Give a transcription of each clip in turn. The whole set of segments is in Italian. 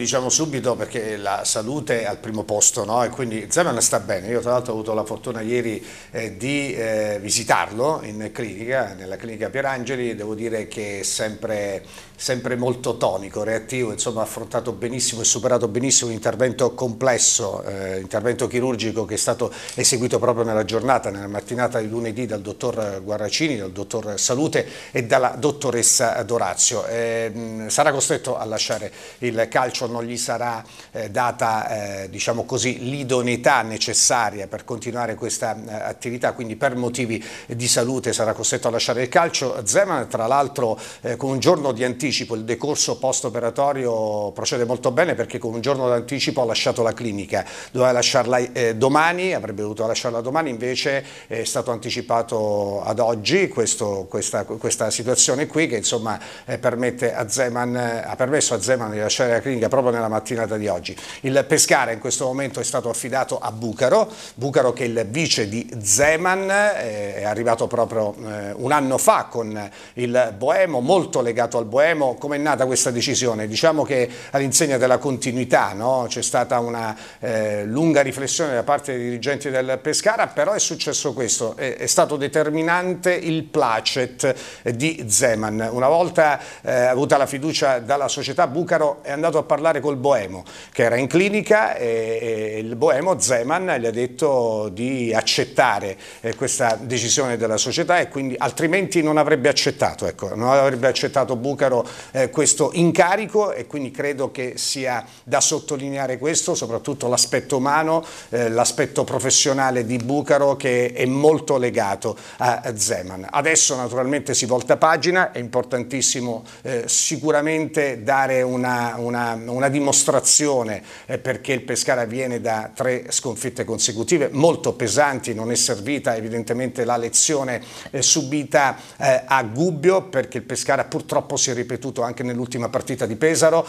diciamo subito perché la salute è al primo posto no? e quindi Zeman sta bene, io tra l'altro ho avuto la fortuna ieri eh, di eh, visitarlo in clinica, nella clinica Pierangeli, devo dire che è sempre, sempre molto tonico, reattivo, insomma ha affrontato benissimo e superato benissimo un intervento complesso, eh, intervento chirurgico che è stato eseguito proprio nella giornata, nella mattinata di lunedì dal dottor Guarracini, dal dottor Salute e dalla dottoressa Dorazio. Ehm, sarà costretto a lasciare il calcio non gli sarà eh, data eh, diciamo così, l'idoneità necessaria per continuare questa eh, attività, quindi per motivi di salute sarà costretto a lasciare il calcio. Zeman tra l'altro eh, con un giorno di anticipo, il decorso post-operatorio procede molto bene perché con un giorno di anticipo ha lasciato la clinica, doveva lasciarla eh, domani, avrebbe dovuto lasciarla domani, invece è stato anticipato ad oggi questo, questa, questa, situazione qui che insomma, permette a Zeman, ha permesso a Zeman di lasciare la clinica proprio nella mattinata di oggi. Il Pescara in questo momento è stato affidato a Bucaro, Bucaro che è il vice di Zeman, eh, è arrivato proprio eh, un anno fa con il Boemo, molto legato al Boemo. Come è nata questa decisione? Diciamo che all'insegna della continuità no? c'è stata una eh, lunga riflessione da parte dei dirigenti del Pescara, però è successo questo, è, è stato determinante il placet di Zeman. Una volta eh, avuta la fiducia dalla società, Bucaro è andato a parlare parlare col Boemo che era in clinica e, e il Boemo Zeman gli ha detto di accettare eh, questa decisione della società e quindi altrimenti non avrebbe accettato, ecco, non avrebbe accettato Bucaro eh, questo incarico e quindi credo che sia da sottolineare questo, soprattutto l'aspetto umano, eh, l'aspetto professionale di Bucaro che è molto legato a Zeman. Adesso naturalmente si volta pagina, è importantissimo eh, sicuramente dare una, una, una una dimostrazione eh, perché il Pescara viene da tre sconfitte consecutive molto pesanti, non è servita evidentemente la lezione eh, subita eh, a Gubbio perché il Pescara purtroppo si è ripetuto anche nell'ultima partita di Pesaro,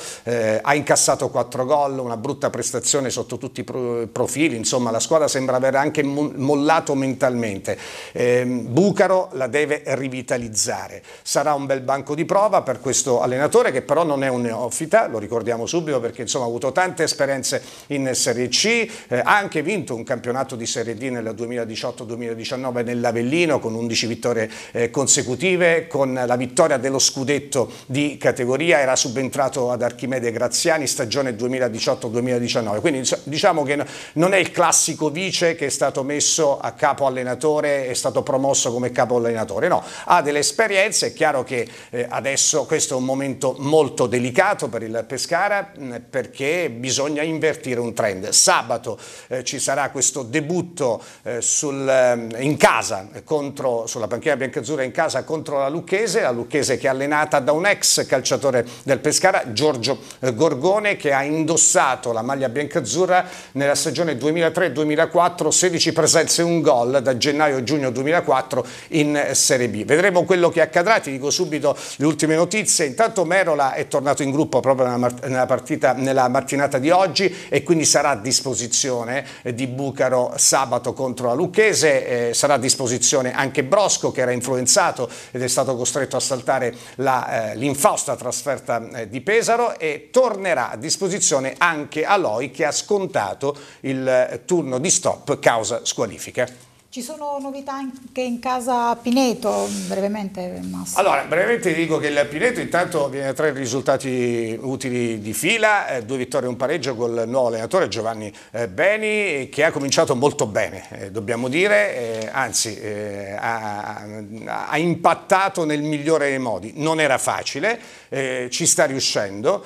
ha incassato quattro gol, una brutta prestazione sotto tutti i profili, insomma la squadra sembra aver anche mollato mentalmente. Ehm, Bucaro la deve rivitalizzare, sarà un bel banco di prova per questo allenatore che però non è un neofita, lo ricordiamo subito, dubbio perché insomma, ha avuto tante esperienze in Serie C, eh, ha anche vinto un campionato di Serie D nel 2018-2019 nell'Avellino con 11 vittorie eh, consecutive, con la vittoria dello scudetto di categoria, era subentrato ad Archimede Graziani stagione 2018-2019, quindi diciamo che non è il classico vice che è stato messo a capo allenatore, è stato promosso come capo allenatore, no, ha delle esperienze, è chiaro che eh, adesso questo è un momento molto delicato per il Pescara, eh, perché bisogna invertire un trend. Sabato eh, ci sarà questo debutto eh, sul, ehm, in casa, contro, sulla panchina biancazzurra in casa contro la Lucchese, la Lucchese che è allenata da un ex calciatore del Pescara, Giorgio eh, Gorgone, che ha indossato la maglia biancazzurra nella stagione 2003-2004, 16 presenze e un gol da gennaio-giugno 2004 in eh, Serie B. Vedremo quello che accadrà, ti dico subito le ultime notizie. Intanto Merola è tornato in gruppo proprio nella, nella partita nella mattinata di oggi e quindi sarà a disposizione eh, di Bucaro sabato contro la Lucchese, eh, sarà a disposizione anche Brosco che era influenzato ed è stato costretto a saltare eh, l'infausta eh, trasferta eh, di Pesaro e tornerà a disposizione anche Aloy che ha scontato il eh, turno di stop causa squalifica. Ci sono novità anche in casa Pineto, brevemente Massimo. Allora, brevemente dico che il Pineto intanto viene a tre risultati utili di fila, eh, due vittorie e un pareggio col nuovo allenatore Giovanni eh, Beni che ha cominciato molto bene, eh, dobbiamo dire, eh, anzi eh, ha, ha, impattato nel migliore dei modi, non era facile, eh, ci sta riuscendo.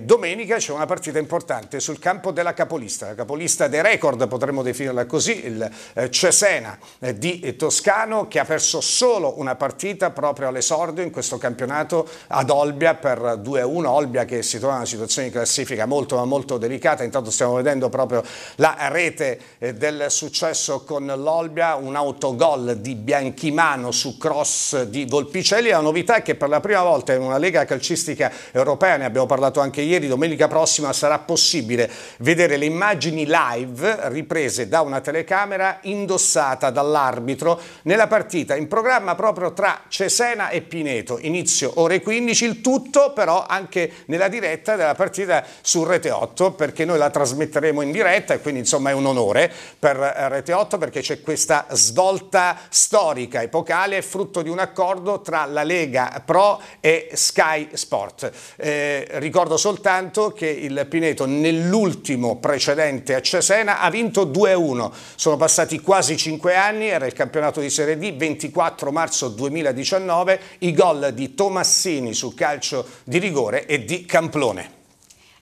domenica c'è una partita importante sul campo della capolista, la capolista dei record potremmo definirla così, il Cesena Modena eh, di Toscano che ha perso solo una partita proprio all'esordio in questo campionato ad Olbia per 2-1. Olbia che si trova in una situazione di classifica molto ma molto delicata, intanto stiamo vedendo proprio la rete eh, del successo con l'Olbia, un autogol di Bianchimano su cross di Volpicelli, la novità è che per la prima volta in una lega calcistica europea, ne abbiamo parlato anche ieri, domenica prossima sarà possibile vedere le immagini live riprese da una telecamera indossate annullata dall'arbitro nella partita in programma proprio tra Cesena e Pineto, inizio ore 15, il tutto però anche nella diretta della partita su Rete 8 perché noi la trasmetteremo in diretta e quindi insomma è un onore per eh, Rete 8 perché c'è questa svolta storica, epocale, frutto di un accordo tra la Lega Pro e Sky Sport. Eh, ricordo soltanto che il Pineto nell'ultimo precedente a Cesena ha vinto 2-1, sono passati quasi 5 25 anni, era il campionato di Serie D, 24 marzo 2019, i gol di Tomassini sul calcio di rigore e di Camplone.